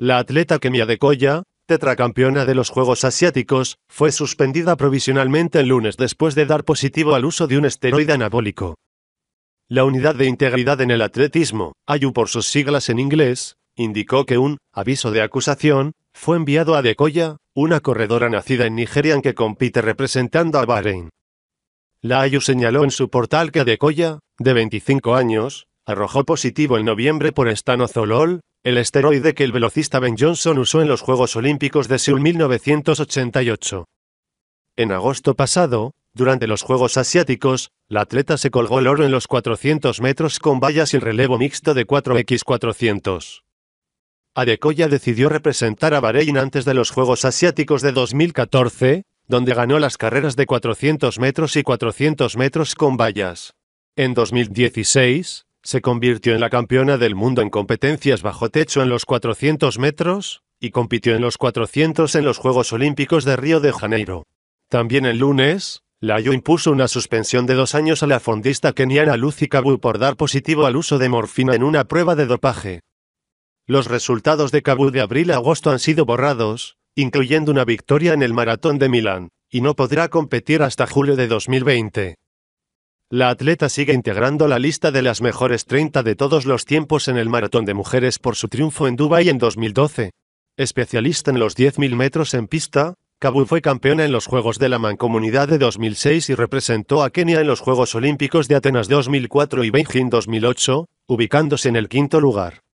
La atleta Kemi Koya, tetracampeona de los Juegos Asiáticos, fue suspendida provisionalmente el lunes después de dar positivo al uso de un esteroide anabólico. La Unidad de Integridad en el Atletismo, AYU por sus siglas en inglés, indicó que un aviso de acusación fue enviado a Koya, una corredora nacida en Nigeria en que compite representando a Bahrein. La AYU señaló en su portal que Adekoya, de 25 años, arrojó positivo en noviembre por estanozolol, el esteroide que el velocista Ben Johnson usó en los Juegos Olímpicos de Seúl 1988. En agosto pasado, durante los Juegos Asiáticos, la atleta se colgó el oro en los 400 metros con vallas y el relevo mixto de 4x400. Adekoya decidió representar a Bahrein antes de los Juegos Asiáticos de 2014, donde ganó las carreras de 400 metros y 400 metros con vallas. En 2016, se convirtió en la campeona del mundo en competencias bajo techo en los 400 metros, y compitió en los 400 en los Juegos Olímpicos de Río de Janeiro. También el lunes, Layo impuso una suspensión de dos años a la fondista keniana Lucy Kabu por dar positivo al uso de morfina en una prueba de dopaje. Los resultados de Kabu de abril a agosto han sido borrados, incluyendo una victoria en el maratón de Milán, y no podrá competir hasta julio de 2020. La atleta sigue integrando la lista de las mejores 30 de todos los tiempos en el maratón de mujeres por su triunfo en Dubái en 2012. Especialista en los 10.000 metros en pista, Kabul fue campeona en los Juegos de la Mancomunidad de 2006 y representó a Kenia en los Juegos Olímpicos de Atenas 2004 y Beijing 2008, ubicándose en el quinto lugar.